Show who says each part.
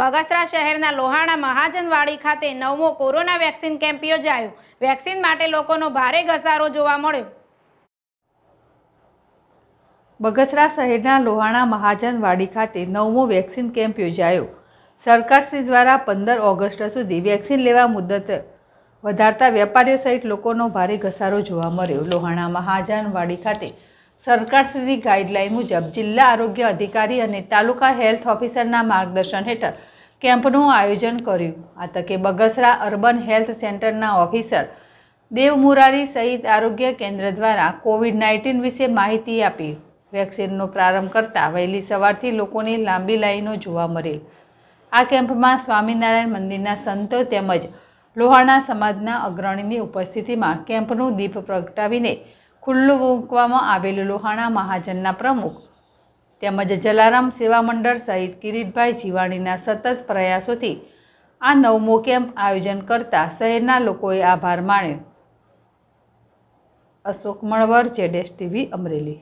Speaker 1: બગસરા શહેરના લોહાણા મહાજનવાડી ખાતે નવમો કોરોના વેક્સિન કેમ્પ યોજાયો વેક્સિન માટે લોકોનો ભારે ઘસારો જોવા મળ્યો
Speaker 2: બગસરા શહેરના લોહાણા મહાજનવાડી ખાતે નવમો વેક્સિન કેમ્પ યોજાયો સરકારશ્રી દ્વારા પંદર ઓગસ્ટ સુધી વેક્સિન લેવા મુદત વધારતા વેપારીઓ સહિત લોકોનો ભારે ઘસારો જોવા મળ્યો લોહાણા મહાજનવાડી ખાતે સરકારશ્રી ગાઈડલાઇન મુજબ જિલ્લા આરોગ્ય અધિકારી અને તાલુકા હેલ્થ ઓફિસરના માર્ગદર્શન હેઠળ કેમ્પનું આયોજન કર્યું આ તકે બગસરા અર્બન હેલ્થ સેન્ટરના ઓફિસર દેવ મુરારી સહિત આરોગ્ય કેન્દ્ર દ્વારા કોવિડ નાઇન્ટીન વિશે માહિતી આપી વેક્સિનનો પ્રારંભ કરતાં વહેલી સવારથી લોકોની લાંબી લાઈનો જોવા મળેલ આ કેમ્પમાં સ્વામિનારાયણ મંદિરના સંતો તેમજ લોહાણા સમાજના અગ્રણીની ઉપસ્થિતિમાં કેમ્પનું દીપ પ્રગટાવીને ખુલ્લું મૂકવામાં આવેલું લોહાણા મહાજનના પ્રમુખ તેમજ જલારામ સેવા મંડળ સહિત કિરીટભાઈ જીવાણીના સતત પ્રયાસોથી આ નવમો કેમ્પ આયોજન કરતા શહેરના લોકોએ આભાર માન્યો અશોક મણવર જેડેશ ટીવી અમરેલી